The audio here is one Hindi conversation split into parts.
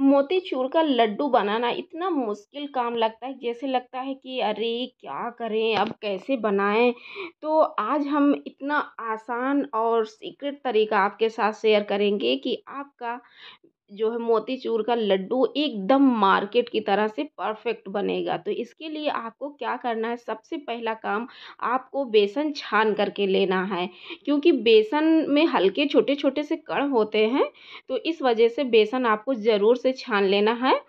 मोतीचूर का लड्डू बनाना इतना मुश्किल काम लगता है जैसे लगता है कि अरे क्या करें अब कैसे बनाएं तो आज हम इतना आसान और सीक्रेट तरीका आपके साथ शेयर करेंगे कि आपका जो है मोतीचूर का लड्डू एकदम मार्केट की तरह से परफेक्ट बनेगा तो इसके लिए आपको क्या करना है सबसे पहला काम आपको बेसन छान करके लेना है क्योंकि बेसन में हल्के छोटे छोटे से कण होते हैं तो इस वजह से बेसन आपको ज़रूर से छान लेना है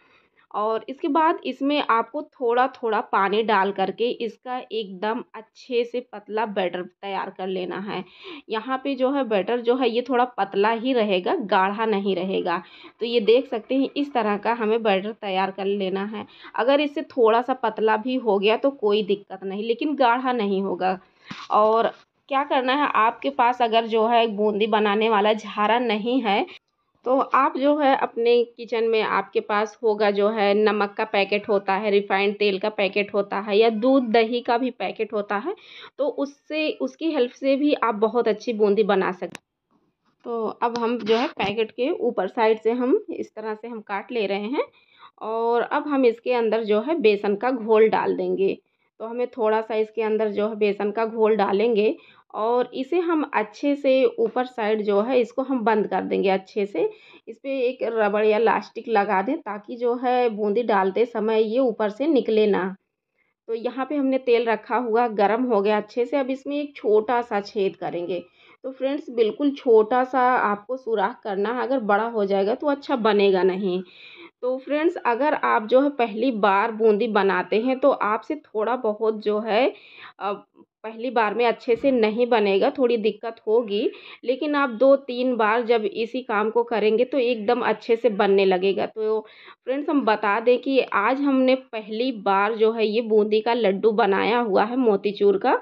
और इसके बाद इसमें आपको थोड़ा थोड़ा पानी डाल करके इसका एकदम अच्छे से पतला बैटर तैयार कर लेना है यहाँ पे जो है बैटर जो है ये थोड़ा पतला ही रहेगा गाढ़ा नहीं रहेगा तो ये देख सकते हैं इस तरह का हमें बैटर तैयार कर लेना है अगर इससे थोड़ा सा पतला भी हो गया तो कोई दिक्कत नहीं लेकिन गाढ़ा नहीं होगा और क्या करना है आपके पास अगर जो है बूंदी बनाने वाला झारा नहीं है तो आप जो है अपने किचन में आपके पास होगा जो है नमक का पैकेट होता है रिफ़ाइंड तेल का पैकेट होता है या दूध दही का भी पैकेट होता है तो उससे उसकी हेल्प से भी आप बहुत अच्छी बूंदी बना सकते तो अब हम जो है पैकेट के ऊपर साइड से हम इस तरह से हम काट ले रहे हैं और अब हम इसके अंदर जो है बेसन का घोल डाल देंगे तो हमें थोड़ा सा इसके अंदर जो है बेसन का घोल डालेंगे और इसे हम अच्छे से ऊपर साइड जो है इसको हम बंद कर देंगे अच्छे से इस पर एक रबड़ या लास्टिक लगा दें ताकि जो है बूंदी डालते समय ये ऊपर से निकले ना तो यहाँ पे हमने तेल रखा हुआ गर्म हो गया अच्छे से अब इसमें एक छोटा सा छेद करेंगे तो फ्रेंड्स बिल्कुल छोटा सा आपको सुराख करना है अगर बड़ा हो जाएगा तो अच्छा बनेगा नहीं तो फ्रेंड्स अगर आप जो है पहली बार बूंदी बनाते हैं तो आपसे थोड़ा बहुत जो है पहली बार में अच्छे से नहीं बनेगा थोड़ी दिक्कत होगी लेकिन आप दो तीन बार जब इसी काम को करेंगे तो एकदम अच्छे से बनने लगेगा तो फ्रेंड्स हम बता दें कि आज हमने पहली बार जो है ये बूंदी का लड्डू बनाया हुआ है मोतीचूर का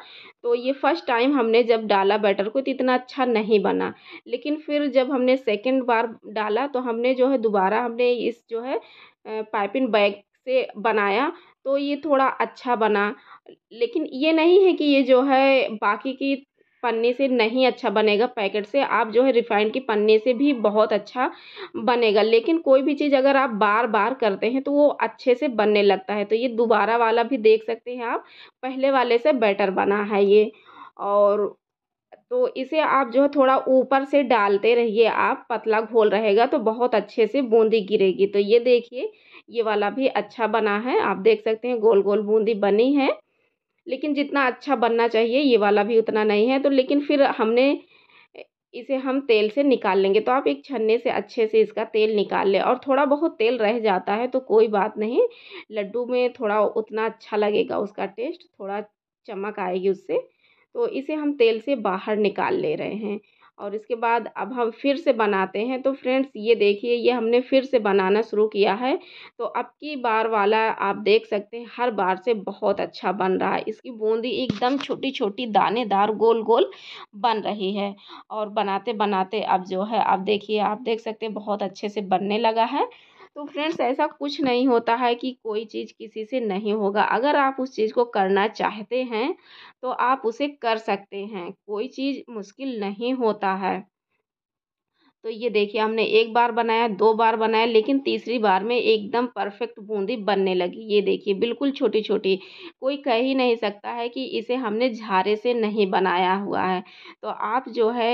तो ये फर्स्ट टाइम हमने जब डाला बैटर को तो इतना अच्छा नहीं बना लेकिन फिर जब हमने सेकेंड बार डाला तो हमने जो है दोबारा हमने इस जो है पाइपिन बैग से बनाया तो ये थोड़ा अच्छा बना लेकिन ये नहीं है कि ये जो है बाकी की पन्ने से नहीं अच्छा बनेगा पैकेट से आप जो है रिफाइंड की पन्ने से भी बहुत अच्छा बनेगा लेकिन कोई भी चीज़ अगर आप बार बार करते हैं तो वो अच्छे से बनने लगता है तो ये दोबारा वाला भी देख सकते हैं आप पहले वाले से बेटर बना है ये और तो इसे आप जो है थोड़ा ऊपर से डालते रहिए आप पतला घोल रहेगा तो बहुत अच्छे से बूंदी गिरेगी तो ये देखिए ये वाला भी अच्छा बना है आप देख सकते हैं गोल गोल बूंदी बनी है लेकिन जितना अच्छा बनना चाहिए ये वाला भी उतना नहीं है तो लेकिन फिर हमने इसे हम तेल से निकाल लेंगे तो आप एक छन्ने से अच्छे से इसका तेल निकाल लें और थोड़ा बहुत तेल रह जाता है तो कोई बात नहीं लड्डू में थोड़ा उतना अच्छा लगेगा उसका टेस्ट थोड़ा चमक आएगी उससे तो इसे हम तेल से बाहर निकाल ले रहे हैं और इसके बाद अब हम फिर से बनाते हैं तो फ्रेंड्स ये देखिए ये हमने फिर से बनाना शुरू किया है तो अब की बार वाला आप देख सकते हैं हर बार से बहुत अच्छा बन रहा है इसकी बूंदी एकदम छोटी छोटी दानेदार गोल गोल बन रही है और बनाते बनाते अब जो है आप देखिए आप देख सकते हैं बहुत अच्छे से बनने लगा है तो फ्रेंड्स ऐसा कुछ नहीं होता है कि कोई चीज़ किसी से नहीं होगा अगर आप उस चीज़ को करना चाहते हैं तो आप उसे कर सकते हैं कोई चीज़ मुश्किल नहीं होता है तो ये देखिए हमने एक बार बनाया दो बार बनाया लेकिन तीसरी बार में एकदम परफेक्ट बूंदी बनने लगी ये देखिए बिल्कुल छोटी छोटी कोई कह ही नहीं सकता है कि इसे हमने झारे से नहीं बनाया हुआ है तो आप जो है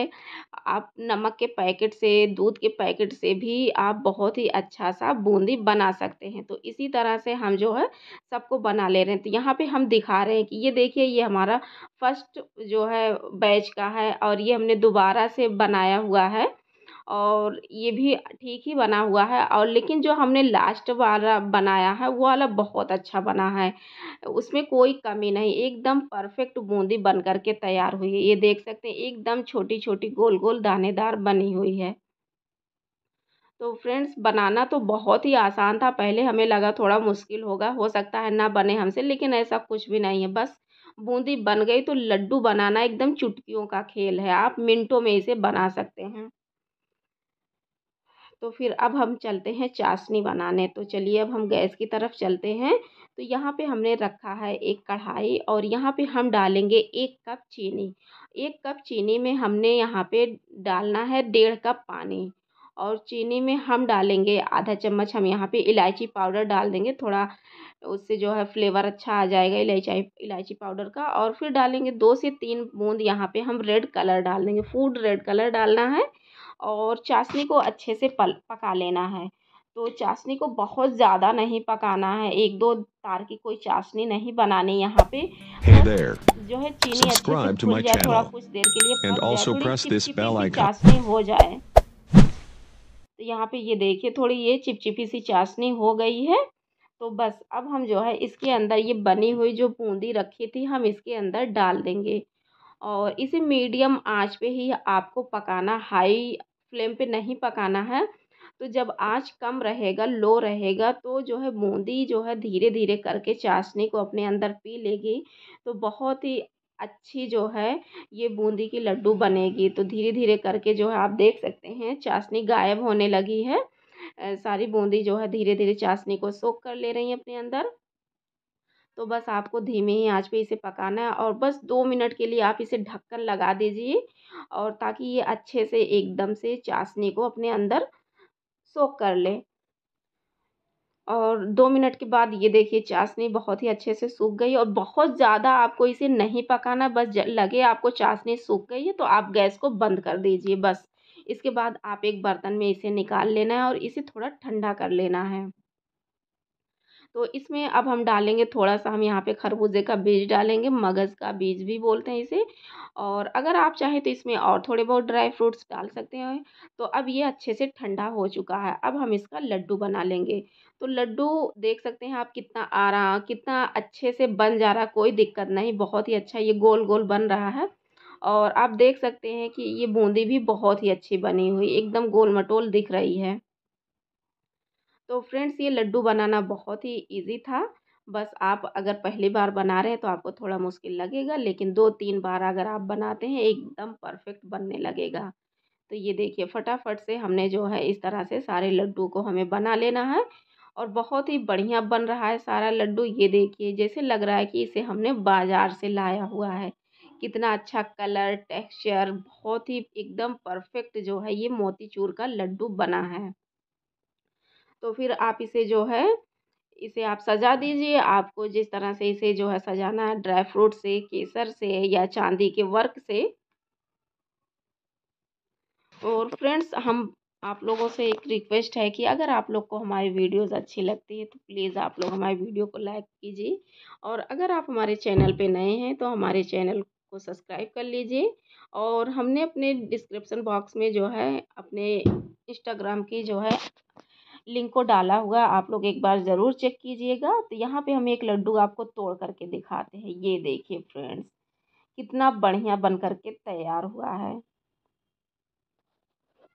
आप नमक के पैकेट से दूध के पैकेट से भी आप बहुत ही अच्छा सा बूंदी बना सकते हैं तो इसी तरह से हम जो है सबको बना ले रहे हैं तो यहाँ पर हम दिखा रहे हैं कि ये देखिए ये हमारा फर्स्ट जो है बैच का है और ये हमने दोबारा से बनाया हुआ है और ये भी ठीक ही बना हुआ है और लेकिन जो हमने लास्ट वाला बनाया है वो वाला बहुत अच्छा बना है उसमें कोई कमी नहीं एकदम परफेक्ट बूंदी बन कर के तैयार हुई है ये देख सकते हैं एकदम छोटी छोटी गोल गोल दानेदार बनी हुई है तो फ्रेंड्स बनाना तो बहुत ही आसान था पहले हमें लगा थोड़ा मुश्किल होगा हो सकता है ना बने हमसे लेकिन ऐसा कुछ भी नहीं है बस बूंदी बन गई तो लड्डू बनाना एकदम चुटकियों का खेल है आप मिनटों में इसे बना सकते हैं तो फिर अब हम चलते हैं चाशनी बनाने तो चलिए अब हम गैस की तरफ चलते हैं तो यहाँ पे हमने रखा है एक कढ़ाई और यहाँ पे हम डालेंगे एक कप चीनी एक कप चीनी में हमने यहाँ पे डालना है डेढ़ कप पानी और चीनी में हम डालेंगे आधा चम्मच हम यहाँ पे इलायची पाउडर डाल देंगे थोड़ा उससे जो है फ्लेवर अच्छा आ जाएगा इलायची इलायची पाउडर का और फिर डालेंगे दो से तीन बूंद यहाँ पे हम रेड कलर डाल देंगे फूड रेड कलर डालना है और चाशनी को अच्छे से पल पका लेना है तो चाशनी को बहुत ज़्यादा नहीं पकाना है एक दो तार की कोई चाशनी नहीं बनानी यहाँ पे hey there, जो है चीनी अच्छे से खुल जाए थोड़ा कुछ देर के लिए थोड़ी चिपचिपी चाशनी हो जाए तो यहाँ पे ये देखिए थोड़ी ये चिपचिपी सी चाशनी हो गई है तो बस अब हम जो है इसके अंदर ये बनी हुई जो बूंदी रखी थी हम इसके अंदर डाल देंगे और इसे मीडियम आँच पे ही आपको पकाना हाई फ्लेम पे नहीं पकाना है तो जब आँच कम रहेगा लो रहेगा तो जो है बूंदी जो है धीरे धीरे करके चाशनी को अपने अंदर पी लेगी तो बहुत ही अच्छी जो है ये बूंदी की लड्डू बनेगी तो धीरे धीरे करके जो है आप देख सकते हैं चाशनी गायब होने लगी है सारी बूंदी जो है धीरे धीरे चाशनी को सोख कर ले रही है अपने अंदर तो बस आपको धीमे ही आंच पे इसे पकाना है और बस दो मिनट के लिए आप इसे ढककर लगा दीजिए और ताकि ये अच्छे से एकदम से चाशनी को अपने अंदर सोक कर ले और दो मिनट के बाद ये देखिए चाशनी बहुत ही अच्छे से सूख गई और बहुत ज़्यादा आपको इसे नहीं पकाना बस लगे आपको चाशनी सूख गई है तो आप गैस को बंद कर दीजिए बस इसके बाद आप एक बर्तन में इसे निकाल लेना है और इसे थोड़ा ठंडा कर लेना है तो इसमें अब हम डालेंगे थोड़ा सा हम यहाँ पे खरबूजे का बीज डालेंगे मगज़ का बीज भी बोलते हैं इसे और अगर आप चाहें तो इसमें और थोड़े बहुत ड्राई फ्रूट्स डाल सकते हैं तो अब ये अच्छे से ठंडा हो चुका है अब हम इसका लड्डू बना लेंगे तो लड्डू देख सकते हैं आप कितना आ रहा कितना अच्छे से बन जा रहा कोई दिक्कत नहीं बहुत ही अच्छा ये गोल गोल बन रहा है और आप देख सकते हैं कि ये बूंदी भी बहुत ही अच्छी बनी हुई एकदम गोल मटोल दिख रही है तो फ्रेंड्स ये लड्डू बनाना बहुत ही ईजी था बस आप अगर पहली बार बना रहे हैं तो आपको थोड़ा मुश्किल लगेगा लेकिन दो तीन बार अगर आप बनाते हैं एकदम परफेक्ट बनने लगेगा तो ये देखिए फटाफट से हमने जो है इस तरह से सारे लड्डू को हमें बना लेना है और बहुत ही बढ़िया बन रहा है सारा लड्डू ये देखिए जैसे लग रहा है कि इसे हमने बाज़ार से लाया हुआ है कितना अच्छा कलर टेक्सचर बहुत ही एकदम परफेक्ट जो है ये मोतीचूर का लड्डू बना है तो फिर आप इसे जो है इसे आप सजा दीजिए आपको जिस तरह से इसे जो है सजाना है ड्राई फ्रूट से केसर से या चांदी के वर्क से और फ्रेंड्स हम आप लोगों से एक रिक्वेस्ट है कि अगर आप लोग को हमारी वीडियोस अच्छी लगती है तो प्लीज़ आप लोग हमारे वीडियो को लाइक कीजिए और अगर आप हमारे चैनल पे नए हैं तो हमारे चैनल को सब्सक्राइब कर लीजिए और हमने अपने डिस्क्रिप्सन बॉक्स में जो है अपने इंस्टाग्राम की जो है लिंक को डाला हुआ आप लोग एक बार ज़रूर चेक कीजिएगा तो यहाँ पे हम एक लड्डू आपको तोड़ करके दिखाते हैं ये देखिए फ्रेंड्स कितना बढ़िया बन करके तैयार हुआ है